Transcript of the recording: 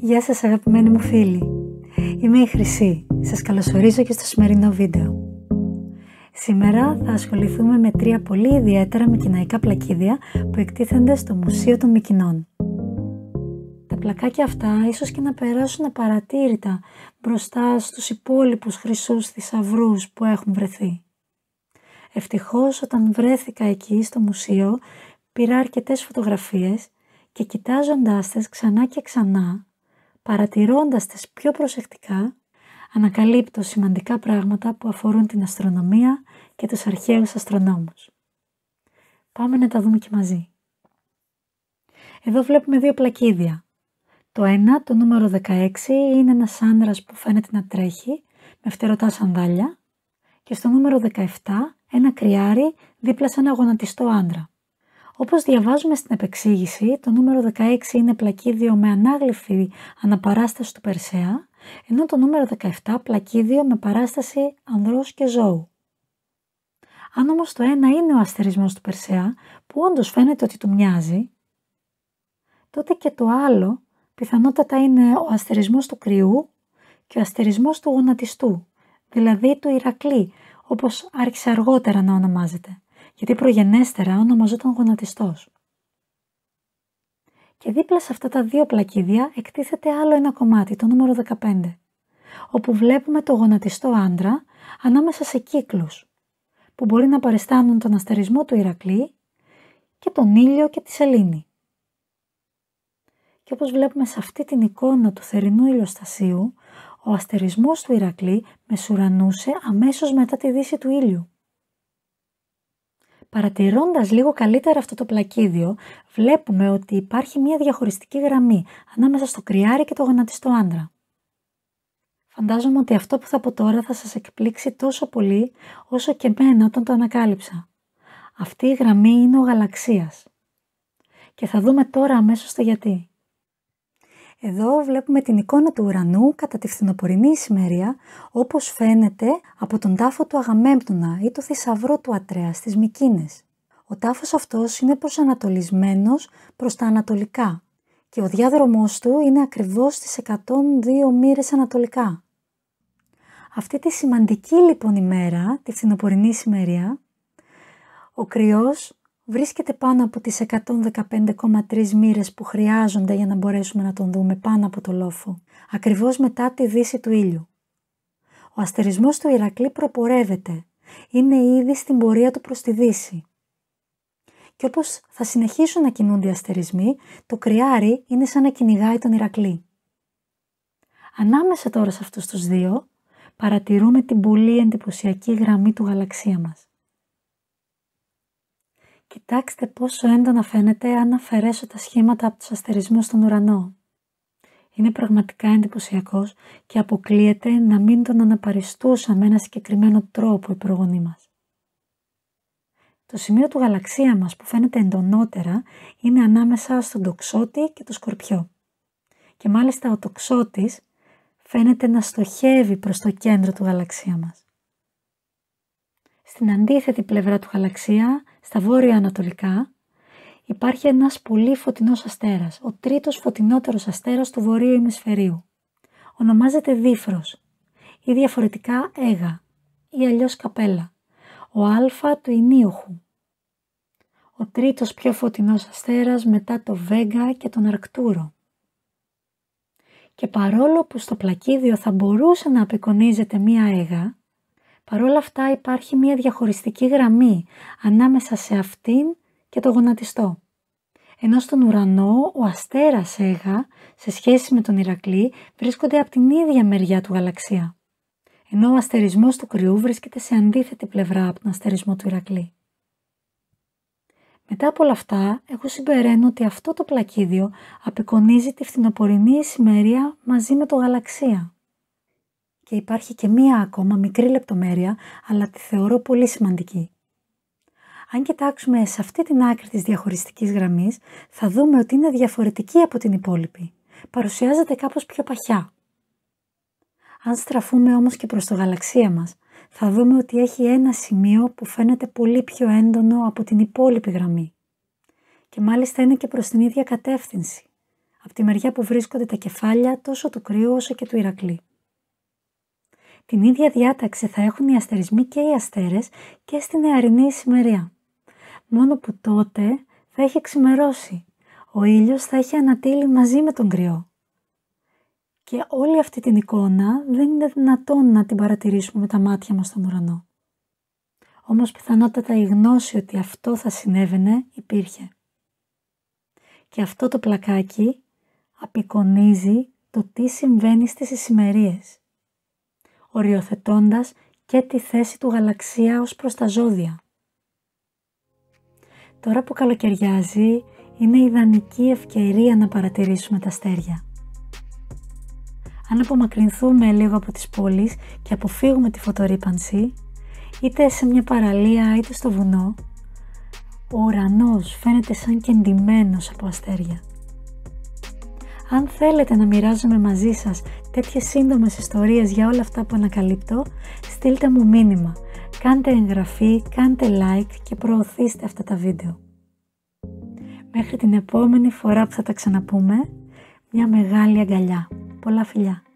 Γεια σας αγαπημένοι μου φίλοι. Είμαι η Χρυσή. Σας καλωσορίζω και στο σημερινό βίντεο. Σήμερα θα ασχοληθούμε με τρία πολύ ιδιαίτερα μικυναϊκά πλακίδια που εκτίθενται στο Μουσείο των Μικινών. Τα πλακάκια αυτά ίσως και να περάσουν απαρατήρητα μπροστά στους υπόλοιπους χρυσούς θησαυρούς που έχουν βρεθεί. Ευτυχώς όταν βρέθηκα εκεί στο μουσείο πήρα αρκετές φωτογραφίες και κοιτάζοντάς ξανά και ξανά παρατηρώντας τις πιο προσεκτικά, ανακαλύπτω σημαντικά πράγματα που αφορούν την αστρονομία και τους αρχαίους αστρονόμους. Πάμε να τα δούμε και μαζί. Εδώ βλέπουμε δύο πλακίδια. Το ένα, το νούμερο 16, είναι ένας άνδρας που φαίνεται να τρέχει με φτερωτά σανδάλια και στο νούμερο 17 ένα κρυάρι δίπλα σε ένα γονατιστό άνδρα. Όπως διαβάζουμε στην επεξήγηση, το νούμερο 16 είναι πλακίδιο με ανάγλυφη αναπαράσταση του Περσέα, ενώ το νούμερο 17 πλακίδιο με παράσταση ανδρός και ζώου. Αν όμως το ένα είναι ο αστερισμός του Περσέα, που όντως φαίνεται ότι του μοιάζει, τότε και το άλλο πιθανότατα είναι ο αστερισμός του κρυού και ο αστερισμός του γονατιστού, δηλαδή του Ηρακλή, όπως άρχισε αργότερα να ονομάζεται γιατί προγενέστερα ονομαζόταν γονατιστός. Και δίπλα σε αυτά τα δύο πλακίδια εκτίθεται άλλο ένα κομμάτι, το νούμερο 15, όπου βλέπουμε το γονατιστό άντρα ανάμεσα σε κύκλους, που μπορεί να παριστάνουν τον αστερισμό του Ηρακλή και τον ήλιο και τη σελήνη. Και όπως βλέπουμε σε αυτή την εικόνα του θερινού ηλιοστασίου, ο αστερισμός του Ηρακλή μεσουρανούσε αμέσως μετά τη δύση του ήλιου. Παρατηρώντας λίγο καλύτερα αυτό το πλακίδιο, βλέπουμε ότι υπάρχει μια διαχωριστική γραμμή ανάμεσα στο κρυάρι και το γονατιστό άντρα. Φαντάζομαι ότι αυτό που θα πω τώρα θα σας εκπλήξει τόσο πολύ όσο και εμένα όταν το ανακάλυψα. Αυτή η γραμμή είναι ο γαλαξίας. Και θα δούμε τώρα αμέσως το γιατί. Εδώ βλέπουμε την εικόνα του ουρανού κατά τη φθινοπορεινή ησημερία, όπως φαίνεται από τον τάφο του Αγαμέμπτουνα ή το θησαυρό του Ατρέα στις Μικίνες. Ο τάφος αυτός είναι προσανατολισμένος προς τα ανατολικά και ο διάδρομός του είναι ακριβώς στις 102 μοίρες ανατολικά. Αυτή τη σημαντική λοιπόν ημέρα, τη φθινοπορεινή ησημερία, ο κρυός βρίσκεται πάνω από τις 115,3 μοίρες που χρειάζονται για να μπορέσουμε να τον δούμε πάνω από το λόφο, ακριβώς μετά τη δύση του ήλιου. Ο αστερισμός του Ηρακλή προπορεύεται, είναι ήδη στην πορεία του προς τη δύση. Και όπως θα συνεχίσουν να κινούνται οι αστερισμοί, το κρυάρι είναι σαν να κυνηγάει τον Ηρακλή. Ανάμεσα τώρα σε αυτούς τους δύο, παρατηρούμε την πολύ εντυπωσιακή γραμμή του γαλαξία μας. Κοιτάξτε πόσο έντονα φαίνεται αν αφαιρέσω τα σχήματα από τους αστερισμούς στον ουρανό. Είναι πραγματικά εντυπωσιακός και αποκλείεται να μην τον αναπαριστούσα με ένα συγκεκριμένο τρόπο οι προγονείς μας. Το σημείο του γαλαξία μας που φαίνεται εντονότερα είναι ανάμεσα στον τοξότη και το σκορπιό. Και μάλιστα ο τοξότης φαίνεται να στοχεύει προς το κέντρο του γαλαξία μας. Στην αντίθετη πλευρά του χαλαξία, στα βόρεια-ανατολικά, υπάρχει ένας πολύ φωτεινός αστέρας, ο τρίτος φωτεινότερος αστέρας του βορείου ημισφαιρίου. Ονομάζεται Δίφρος ή διαφορετικά Έγα ή αλλιώς Καπέλα, ο Α του Ινίουχου. Ο τρίτος πιο φωτεινός αστέρας μετά το Βέγγα και τον Αρκτούρο. Και παρόλο που στο πλακίδιο θα μπορούσε να απεικονίζεται μία έγα, Παρ' όλα αυτά υπάρχει μια διαχωριστική γραμμή ανάμεσα σε αυτήν και το γονατιστό. Ενώ στον ουρανό ο αστέρας Έγα, σε σχέση με τον Ηρακλή, βρίσκονται από την ίδια μεριά του γαλαξία. Ενώ ο αστερισμός του κρυού βρίσκεται σε αντίθετη πλευρά από τον αστερισμό του Ηρακλή. Μετά από όλα αυτά, εγώ συμπεραίνω ότι αυτό το πλακίδιο απεικονίζει τη φθινοπορεινή ησημερία μαζί με το γαλαξία και υπάρχει και μία ακόμα μικρή λεπτομέρεια, αλλά τη θεωρώ πολύ σημαντική. Αν κοιτάξουμε σε αυτή την άκρη της διαχωριστικής γραμμής, θα δούμε ότι είναι διαφορετική από την υπόλοιπη. Παρουσιάζεται κάπως πιο παχιά. Αν στραφούμε όμως και προς το γαλαξία μας, θα δούμε ότι έχει ένα σημείο που φαίνεται πολύ πιο έντονο από την υπόλοιπη γραμμή. Και μάλιστα είναι και προς την ίδια κατεύθυνση, από τη μεριά που βρίσκονται τα κεφάλια τόσο του κρύου όσο και του Ηρακλή. Την ίδια διάταξη θα έχουν οι αστερισμοί και οι αστέρες και στην νεαρινή ησημερία. Μόνο που τότε θα έχει ξημερώσει. Ο ήλιος θα έχει ανατείλει μαζί με τον κρυό. Και όλη αυτή την εικόνα δεν είναι δυνατόν να την παρατηρήσουμε με τα μάτια μας στον ουρανό. Όμως πιθανότατα η γνώση ότι αυτό θα συνέβαινε υπήρχε. Και αυτό το πλακάκι απεικονίζει το τι συμβαίνει στις ησημερίες οριοθετώντας και τη θέση του γαλαξία ως προς τα ζώδια. Τώρα που καλοκαιριάζει, είναι ιδανική ευκαιρία να παρατηρήσουμε τα αστέρια. Αν απομακρυνθούμε λίγο από τις πόλεις και αποφύγουμε τη φωτορύπανση, είτε σε μια παραλία είτε στο βουνό, ο ουρανός φαίνεται σαν κεντυμένος από αστέρια. Αν θέλετε να μοιράζομαι μαζί σας τέτοιες σύντομες ιστορίες για όλα αυτά που ανακαλύπτω, στείλτε μου μήνυμα. Κάντε εγγραφή, κάντε like και προωθήστε αυτά τα βίντεο. Μέχρι την επόμενη φορά που θα τα ξαναπούμε, μια μεγάλη αγκαλιά. Πολλά φιλιά!